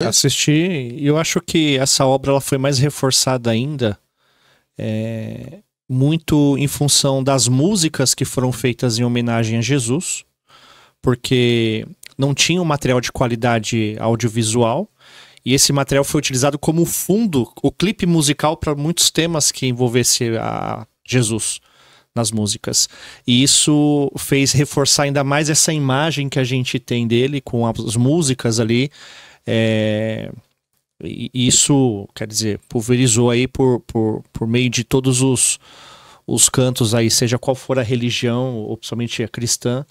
Uhum. Assisti e eu acho que essa obra ela foi mais reforçada ainda, é, muito em função das músicas que foram feitas em homenagem a Jesus, porque não tinha um material de qualidade audiovisual e esse material foi utilizado como fundo, o clipe musical para muitos temas que envolvesse a Jesus nas músicas. E isso fez reforçar ainda mais essa imagem que a gente tem dele com as músicas ali é, isso, quer dizer, pulverizou aí por, por, por meio de todos os, os cantos aí, seja qual for a religião, ou principalmente a cristã.